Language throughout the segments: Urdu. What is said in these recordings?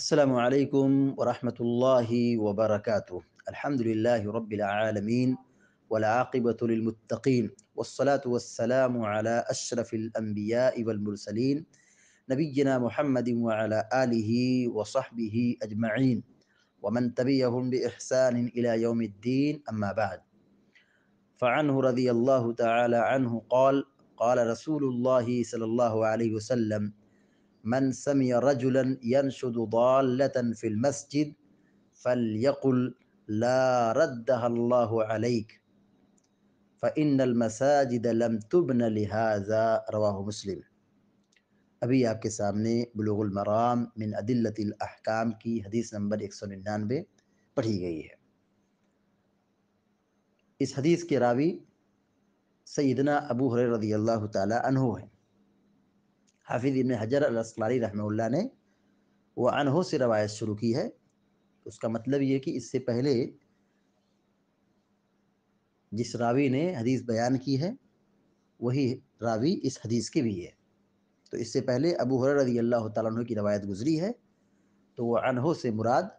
السلام عليكم ورحمة الله وبركاته الحمد لله رب العالمين والعاقبة للمتقين والصلاة والسلام على أشرف الأنبياء والمرسلين نبينا محمد وعلى آله وصحبه أجمعين ومن تبيهم بإحسان إلى يوم الدين أما بعد فعنه رضي الله تعالى عنه قال قال رسول الله صلى الله عليه وسلم من سمی رجلا ينشد ضالة في المسجد فليقل لا ردها الله عليك فإن المساجد لم تبن لهذا رواہ مسلم ابھی آپ کے سامنے بلوغ المرام من عدلت الاحکام کی حدیث نمبر 199 پڑھی گئی ہے اس حدیث کے راوی سیدنا ابو حریر رضی اللہ تعالی عنہ ہیں حافظ ابن حجر الاسقلانی رحمہ اللہ نے وہ انہوں سے روایت شروع کی ہے اس کا مطلب یہ کہ اس سے پہلے جس راوی نے حدیث بیان کی ہے وہی راوی اس حدیث کے بھی ہے تو اس سے پہلے ابو رضی اللہ تعالیٰ عنہ کی روایت گزری ہے تو وہ انہوں سے مراد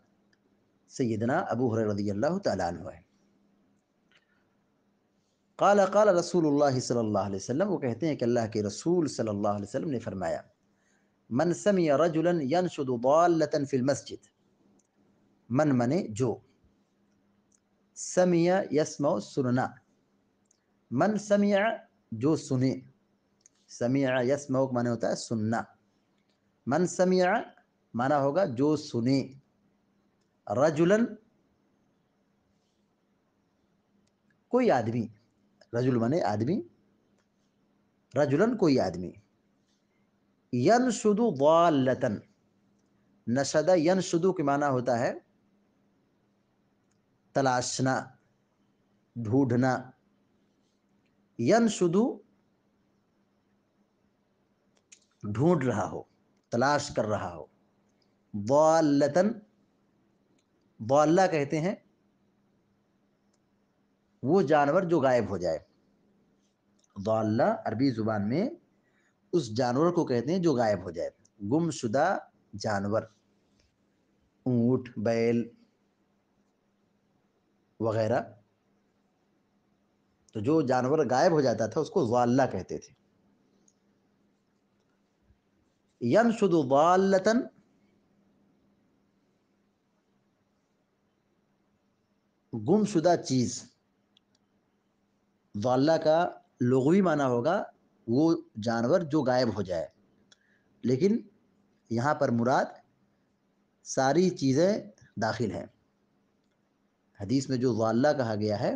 سیدنا ابو رضی اللہ تعالیٰ عنہ ہے قال قال رسول اللہ صلی اللہ علیہ وسلم وہ کہتے ہیں کہ اللہ کے رسول صلی اللہ علیہ وسلم نے فرمایا من سمی رجلا ينشد فی المسجد من من جو یسمع سننا من سمیا جو سنے سمیع یسمع مئو کا مانا ہوتا ہے سننا من سمیع معنی ہوگا جو سنے رجلا کوئی آدمی رجل بنے آدمی رجلن کوئی آدمی ین سدو والن ینسدو ین سدو کے معنی ہوتا ہے تلاشنا ڈھونڈنا ین سدو ڈھونڈ رہا ہو تلاش کر رہا ہو والن کہتے ہیں وہ جانور جو غائب ہو جائے غاللہ عربی زبان میں اس جانور کو کہتے ہیں جو غائب ہو جائے گم شدہ جانور اونٹ بیل وغیرہ تو جو جانور غائب ہو جاتا تھا اس کو غاللہ کہتے تھے یم شدن گم شدہ چیز واللہ کا لغوی معنی ہوگا وہ جانور جو غائب ہو جائے لیکن یہاں پر مراد ساری چیزیں داخل ہیں حدیث میں جو کہا گیا ہے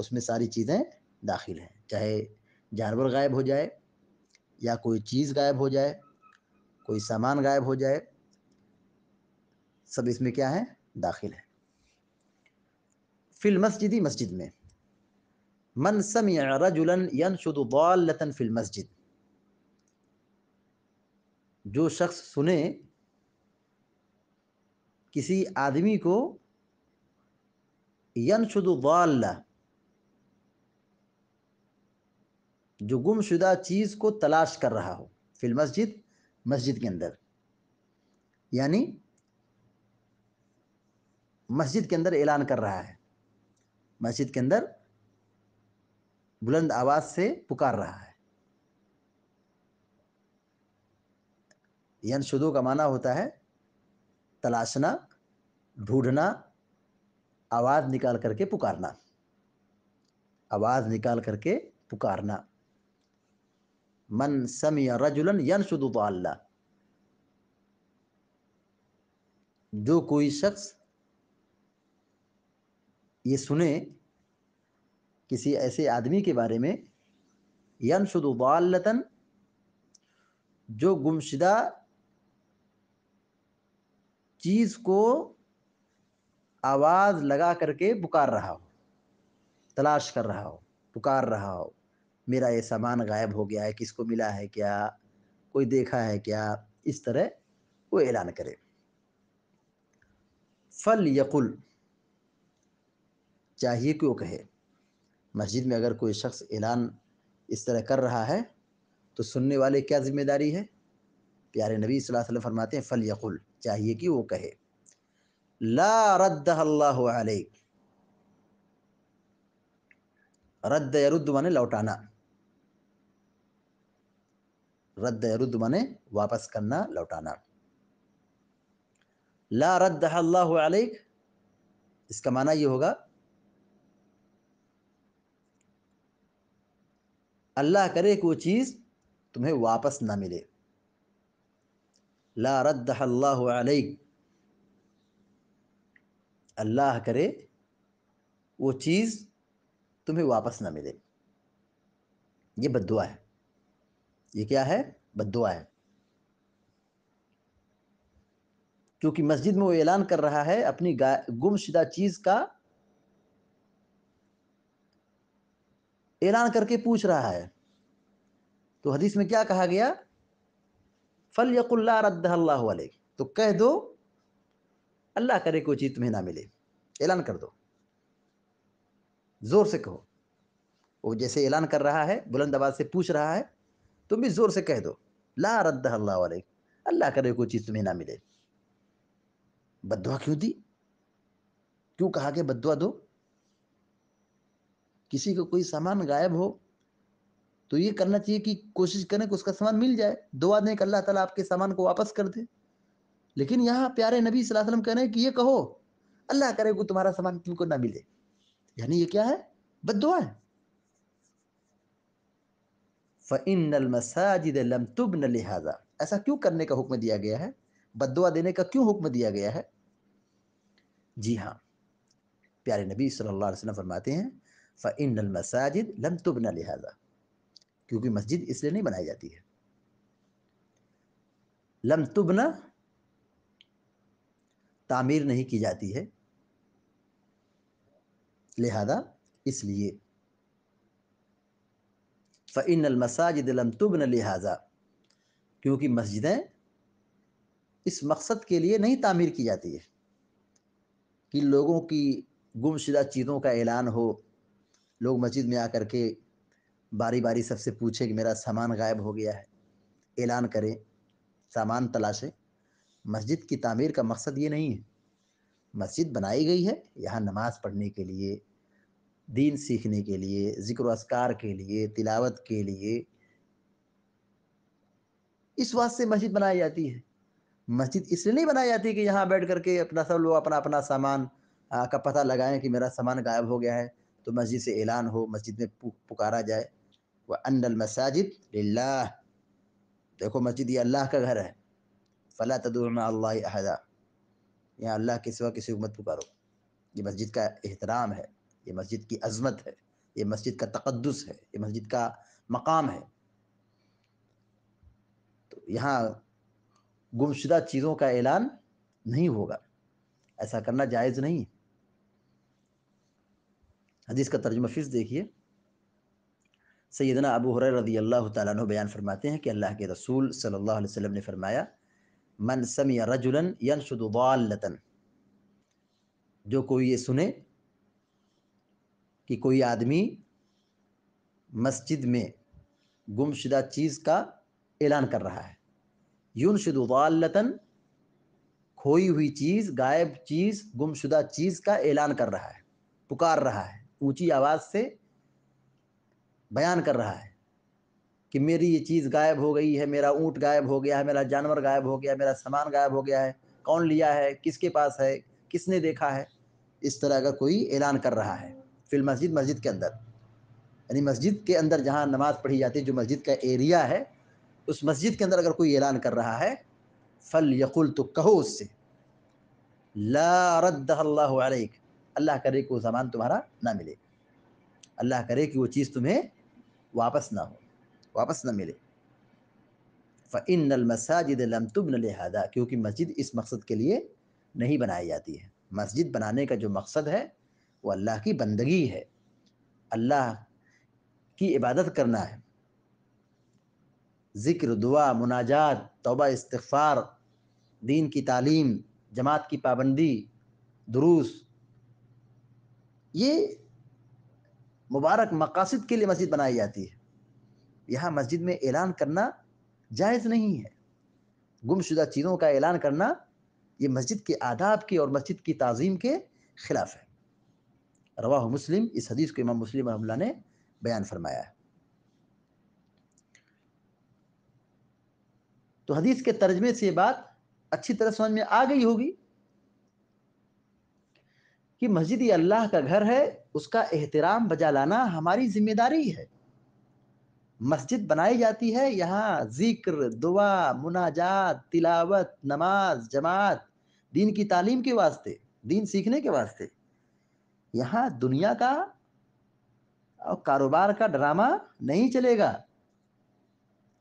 اس میں ساری چیزیں داخل ہیں چاہے جانور غائب ہو جائے یا کوئی چیز غائب ہو جائے کوئی سامان غائب ہو جائے سب اس میں کیا ہیں داخل ہیں فی المسجدی ہی مسجد میں من سمع رجلا ينشد ضالة في المسجد جو شخص سنے کسی آدمی کو ینشد شد جو گم شدہ چیز کو تلاش کر رہا ہو فی المسجد مسجد کے اندر یعنی مسجد کے اندر اعلان کر رہا ہے مسجد کے اندر بلند آواز سے پکار رہا ہے یعنی شدو کا معنی ہوتا ہے تلاشنا ڈھونڈنا آواز نکال کر کے پکارنا آواز نکال کر کے پکارنا من سم یا رجولن شدو تو اللہ جو کوئی شخص یہ سنے کسی ایسے آدمی کے بارے میں ینشد و جو گمشدہ چیز کو آواز لگا کر کے پکار رہا ہو تلاش کر رہا ہو پکار رہا ہو میرا یہ سامان غائب ہو گیا ہے کس کو ملا ہے کیا کوئی دیکھا ہے کیا اس طرح وہ اعلان کرے فل یقل چاہیے کیوں کہے مسجد میں اگر کوئی شخص اعلان اس طرح کر رہا ہے تو سننے والے کیا ذمہ داری ہے پیارے نبی صلی اللہ علیہ وسلم فرماتے ہیں یقل چاہیے کہ وہ کہے لا رد اللہ علیہ مانے لوٹانا رد مانے واپس کرنا لوٹانا لا رد اللہ علیک اس کا معنی یہ ہوگا اللہ کرے کہ وہ چیز تمہیں واپس نہ ملے لا رد اللہ علیہ اللہ کرے وہ چیز تمہیں واپس نہ ملے یہ بد دعا ہے یہ کیا ہے بد دعا ہے چونکہ مسجد میں وہ اعلان کر رہا ہے اپنی گم شدہ چیز کا اعلان کر کے پوچھ رہا ہے تو حدیث میں کیا کہا گیا فل یق اللہ رد اللہ علیہ تو کہہ دو اللہ کرے کوئی چیز تمہیں نہ ملے اعلان کر دو زور سے کہو وہ جیسے اعلان کر رہا ہے بلند آباد سے پوچھ رہا ہے تم بھی زور سے کہہ دو لا رد اللہ علیہ اللہ کرے کوئی چیز تمہیں نہ ملے بدوا کیوں دی کیوں کہا کہ بدوا دو کسی کو کوئی سامان غائب ہو تو یہ کرنا چاہیے کہ کوشش کریں کہ اس کا سامان مل جائے دعا دیں کہ اللہ تعالیٰ آپ کے سامان کو واپس کر دے لیکن یہاں پیارے نبی صلی اللہ علیہ وسلم ہیں کہ یہ کہو اللہ کرے کہ تمہارا سامان تم کو نہ ملے یعنی یہ کیا ہے بد دعا ہے فَإِنَّ الْمَسَاجِدَ لَمْ تُبْنَ لِهَذَا ایسا کیوں کرنے کا حکم دیا گیا ہے بد دعا دینے کا کیوں حکم دیا گیا ہے جی ہاں پیارے نبی صلی اللہ علیہ وسلم فرماتے ہیں فعن المساجد لم تبنا لہٰذا کیونکہ مسجد اس لیے نہیں بنائی جاتی ہے لم تبنا تعمیر نہیں کی جاتی ہے لہذا اس لیے فعن المساجد لم تبن لہذا کیونکہ مسجدیں اس مقصد کے لیے نہیں تعمیر کی جاتی ہے کہ لوگوں کی گم شدہ چیزوں کا اعلان ہو لوگ مسجد میں آ کر کے باری باری سب سے پوچھیں کہ میرا سامان غائب ہو گیا ہے اعلان کریں سامان تلاشیں مسجد کی تعمیر کا مقصد یہ نہیں ہے مسجد بنائی گئی ہے یہاں نماز پڑھنے کے لیے دین سیکھنے کے لیے ذکر و اذکار کے لیے تلاوت کے لیے اس واسطے مسجد بنائی جاتی ہے مسجد اس لیے نہیں بنائی جاتی کہ یہاں بیٹھ کر کے اپنا سب لوگ اپنا اپنا سامان کا پتہ لگائیں کہ میرا سامان غائب ہو گیا ہے تو مسجد سے اعلان ہو مسجد میں پکارا جائے وہ ان المساجد اللہ دیکھو مسجد یہ اللہ کا گھر ہے فلاں تدالمٰ اللہ احدہ یہاں اللہ کے سوا کسی حکمت پکارو یہ مسجد کا احترام ہے یہ مسجد کی عظمت ہے یہ مسجد کا تقدس ہے یہ مسجد کا مقام ہے تو یہاں گمشدہ چیزوں کا اعلان نہیں ہوگا ایسا کرنا جائز نہیں حدیث کا ترجمہ فیس دیکھیے سیدنا ابو رضی اللہ تعالیٰ عنہ بیان فرماتے ہیں کہ اللہ کے رسول صلی اللہ علیہ وسلم نے فرمایا من سم یا ینشد یون جو کوئی یہ سنے کہ کوئی آدمی مسجد میں گم شدہ چیز کا اعلان کر رہا ہے یون شد کھوئی ہوئی چیز غائب چیز گم شدہ چیز کا اعلان کر رہا ہے پکار رہا ہے اونچی آواز سے بیان کر رہا ہے کہ میری یہ چیز غائب ہو گئی ہے میرا اونٹ غائب ہو گیا ہے میرا جانور غائب ہو گیا ہے میرا سامان غائب ہو گیا ہے کون لیا ہے کس کے پاس ہے کس نے دیکھا ہے اس طرح کا کوئی اعلان کر رہا ہے فی مسجد مسجد کے اندر یعنی مسجد کے اندر جہاں نماز پڑھی جاتی ہے جو مسجد کا ایریا ہے اس مسجد کے اندر اگر کوئی اعلان کر رہا ہے فل یقول تو کہو اس سے لا رد اللہ علیک اللہ کرے کہ وہ سامان تمہارا نہ ملے اللہ کرے کہ وہ چیز تمہیں واپس نہ ہو واپس نہ ملے فعن المساجد لم تبن لہٰذا کیونکہ مسجد اس مقصد کے لیے نہیں بنائی جاتی ہے مسجد بنانے کا جو مقصد ہے وہ اللہ کی بندگی ہے اللہ کی عبادت کرنا ہے ذکر دعا مناجات توبہ استغفار دین کی تعلیم جماعت کی پابندی دروس یہ مبارک مقاصد کے لیے مسجد بنائی جاتی ہے یہاں مسجد میں اعلان کرنا جائز نہیں ہے گم شدہ چیزوں کا اعلان کرنا یہ مسجد کے آداب کے اور مسجد کی تعظیم کے خلاف ہے روا مسلم اس حدیث کو امام مسلم اللہ نے بیان فرمایا ہے تو حدیث کے ترجمے سے یہ بات اچھی طرح سمجھ میں آ گئی ہوگی کہ مسجد یہ اللہ کا گھر ہے اس کا احترام بجا لانا ہماری ذمہ داری ہے مسجد بنائی جاتی ہے یہاں ذکر دعا مناجات تلاوت نماز جماعت دین کی تعلیم کے واسطے دین سیکھنے کے واسطے یہاں دنیا کا اور کاروبار کا ڈرامہ نہیں چلے گا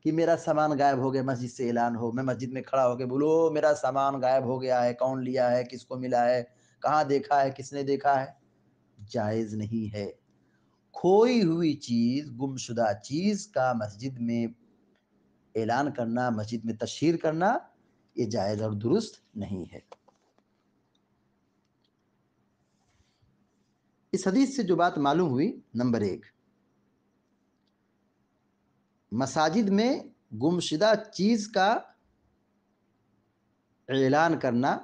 کہ میرا سامان غائب ہو گیا مسجد سے اعلان ہو میں مسجد میں کھڑا ہو کے بولو میرا سامان غائب ہو گیا ہے کون لیا ہے کس کو ملا ہے کہاں دیکھا ہے کس نے دیکھا ہے جائز نہیں ہے کھوئی ہوئی چیز گم شدہ چیز کا مسجد میں اعلان کرنا مسجد میں تشہیر کرنا یہ جائز اور درست نہیں ہے اس حدیث سے جو بات معلوم ہوئی نمبر ایک مساجد میں گم شدہ چیز کا اعلان کرنا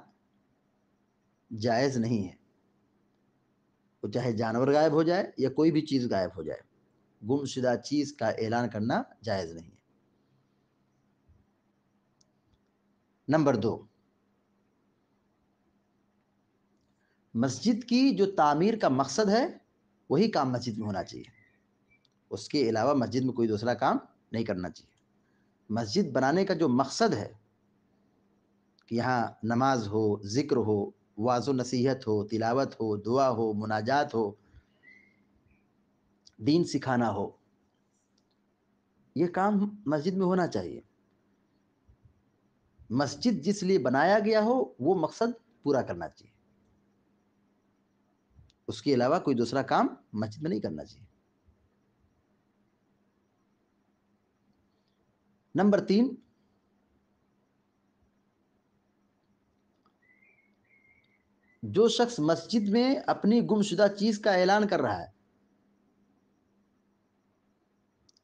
جائز نہیں ہے وہ چاہے جانور غائب ہو جائے یا کوئی بھی چیز غائب ہو جائے گم شدہ چیز کا اعلان کرنا جائز نہیں ہے نمبر دو مسجد کی جو تعمیر کا مقصد ہے وہی کام مسجد میں ہونا چاہیے اس کے علاوہ مسجد میں کوئی دوسرا کام نہیں کرنا چاہیے مسجد بنانے کا جو مقصد ہے کہ یہاں نماز ہو ذکر ہو واض و نصیحت ہو تلاوت ہو دعا ہو مناجات ہو دین سکھانا ہو یہ کام مسجد میں ہونا چاہیے مسجد جس لیے بنایا گیا ہو وہ مقصد پورا کرنا چاہیے اس کے علاوہ کوئی دوسرا کام مسجد میں نہیں کرنا چاہیے نمبر تین جو شخص مسجد میں اپنی گم شدہ چیز کا اعلان کر رہا ہے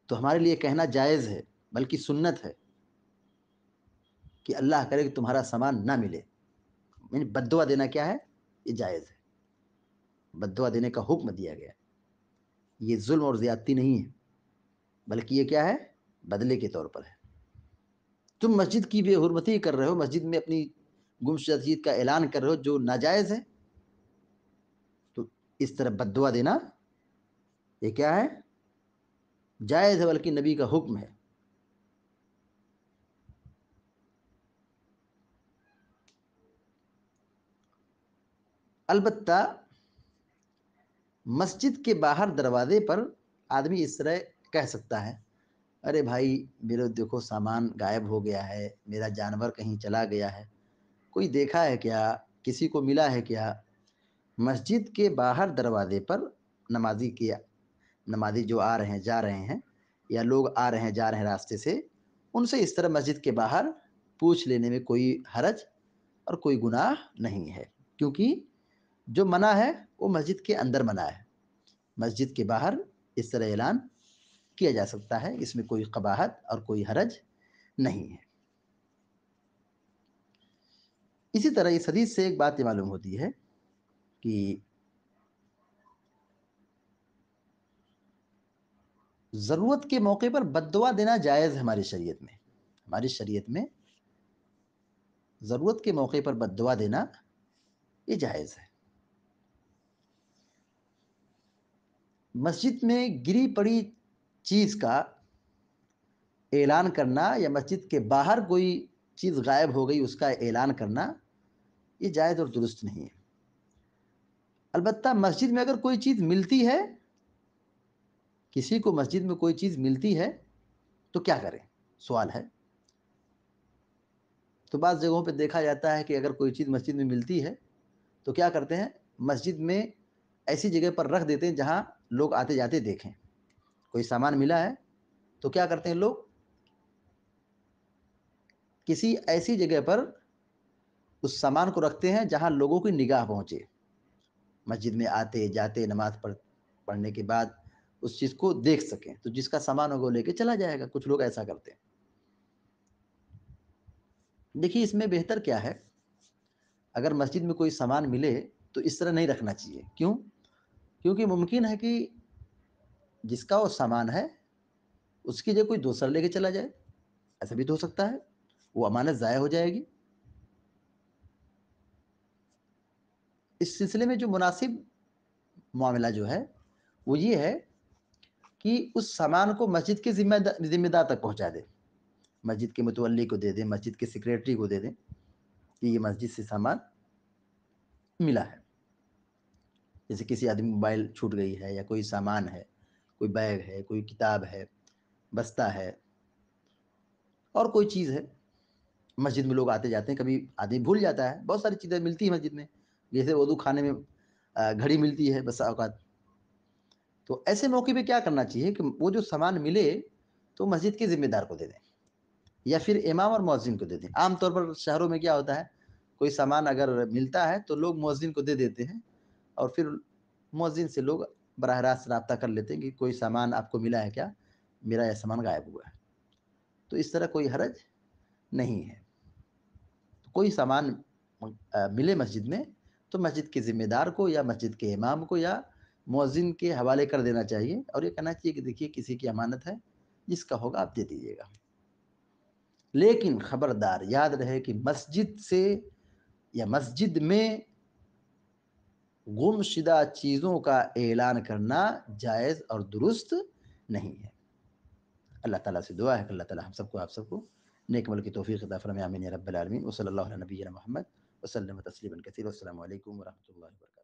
تو ہمارے لیے کہنا جائز ہے بلکہ سنت ہے کہ اللہ کرے کہ تمہارا سامان نہ ملے یعنی بدعا دینا کیا ہے یہ جائز ہے بدعا دینے کا حکم دیا گیا یہ ظلم اور زیادتی نہیں ہے بلکہ یہ کیا ہے بدلے کے طور پر ہے تم مسجد کی بے حرمتی کر رہے ہو مسجد میں اپنی گم شدید کا اعلان کر رہے ہو جو ناجائز ہے تو اس طرح بدعا دینا یہ کیا ہے جائز ہے بلکہ نبی کا حکم ہے البتہ مسجد کے باہر دروازے پر آدمی اس طرح کہہ سکتا ہے ارے بھائی میرے دیکھو سامان غائب ہو گیا ہے میرا جانور کہیں چلا گیا ہے کوئی دیکھا ہے کیا کسی کو ملا ہے کیا مسجد کے باہر دروازے پر نمازی کیا نمازی جو آ رہے ہیں جا رہے ہیں یا لوگ آ رہے ہیں جا رہے ہیں راستے سے ان سے اس طرح مسجد کے باہر پوچھ لینے میں کوئی حرج اور کوئی گناہ نہیں ہے کیونکہ جو منع ہے وہ مسجد کے اندر منع ہے مسجد کے باہر اس طرح اعلان کیا جا سکتا ہے اس میں کوئی قباحت اور کوئی حرج نہیں ہے اسی طرح اس حدیث سے ایک بات یہ معلوم ہوتی ہے کہ ضرورت کے موقع پر بد دعا دینا جائز ہے ہماری شریعت میں ہماری شریعت میں ضرورت کے موقع پر بد دعا دینا یہ جائز ہے مسجد میں گری پڑی چیز کا اعلان کرنا یا مسجد کے باہر کوئی چیز غائب ہو گئی اس کا اعلان کرنا یہ جائز اور درست نہیں ہے البتہ مسجد میں اگر کوئی چیز ملتی ہے کسی کو مسجد میں کوئی چیز ملتی ہے تو کیا کریں سوال ہے تو بعض جگہوں پہ دیکھا جاتا ہے کہ اگر کوئی چیز مسجد میں ملتی ہے تو کیا کرتے ہیں مسجد میں ایسی جگہ پر رکھ دیتے ہیں جہاں لوگ آتے جاتے دیکھیں کوئی سامان ملا ہے تو کیا کرتے ہیں لوگ کسی ایسی جگہ پر اس سامان کو رکھتے ہیں جہاں لوگوں کی نگاہ پہنچے مسجد میں آتے جاتے نماز پڑھ پڑھنے کے بعد اس چیز کو دیکھ سکیں تو جس کا سامان ہوگا وہ لے کے چلا جائے گا کچھ لوگ ایسا کرتے ہیں دیکھیے اس میں بہتر کیا ہے اگر مسجد میں کوئی سامان ملے تو اس طرح نہیں رکھنا چاہیے کیوں کیونکہ ممکن ہے کہ جس کا وہ سامان ہے اس کی جگہ کوئی دوسرا لے کے چلا جائے ایسا بھی تو ہو سکتا ہے وہ امانت ضائع ہو جائے گی اس سلسلے میں جو مناسب معاملہ جو ہے وہ یہ ہے کہ اس سامان کو مسجد کے ذمہ دار ذمہ دار تک پہنچا دے مسجد کے متولی کو دے دیں مسجد کے سیکریٹری کو دے دیں کہ یہ مسجد سے سامان ملا ہے جیسے کسی آدمی موبائل چھوٹ گئی ہے یا کوئی سامان ہے کوئی بیگ ہے کوئی کتاب ہے بستہ ہے اور کوئی چیز ہے مسجد میں لوگ آتے جاتے ہیں کبھی آدمی بھول جاتا ہے بہت ساری چیزیں ملتی ہیں مسجد میں جیسے اردو کھانے میں گھڑی ملتی ہے بسا اوقات تو ایسے موقع پہ کیا کرنا چاہیے کہ وہ جو سامان ملے تو مسجد کے ذمہ دار کو دے دیں یا پھر امام اور مؤذن کو دے دیں عام طور پر شہروں میں کیا ہوتا ہے کوئی سامان اگر ملتا ہے تو لوگ مؤذن کو دے دیتے ہیں اور پھر مؤذن سے لوگ براہ راست رابطہ کر لیتے ہیں کہ کوئی سامان آپ کو ملا ہے کیا میرا یہ سامان غائب ہوا ہے تو اس طرح کوئی حرج نہیں ہے کوئی سامان ملے مسجد میں تو مسجد کے ذمہ دار کو یا مسجد کے امام کو یا مؤذن کے حوالے کر دینا چاہیے اور یہ کہنا چاہیے کہ دیکھیے کسی کی امانت ہے جس کا ہوگا آپ دے دیجیے گا لیکن خبردار یاد رہے کہ مسجد سے یا مسجد میں گم شدہ چیزوں کا اعلان کرنا جائز اور درست نہیں ہے اللہ تعالیٰ سے دعا ہے کہ اللہ تعالیٰ ہم سب کو آپ سب کو نیک مل کی فرمائے آمین رب العالمین وصلی اللہ علیہ نبی محمد وسلم تسليما كثيرا والسلام عليكم ورحمة الله وبركاته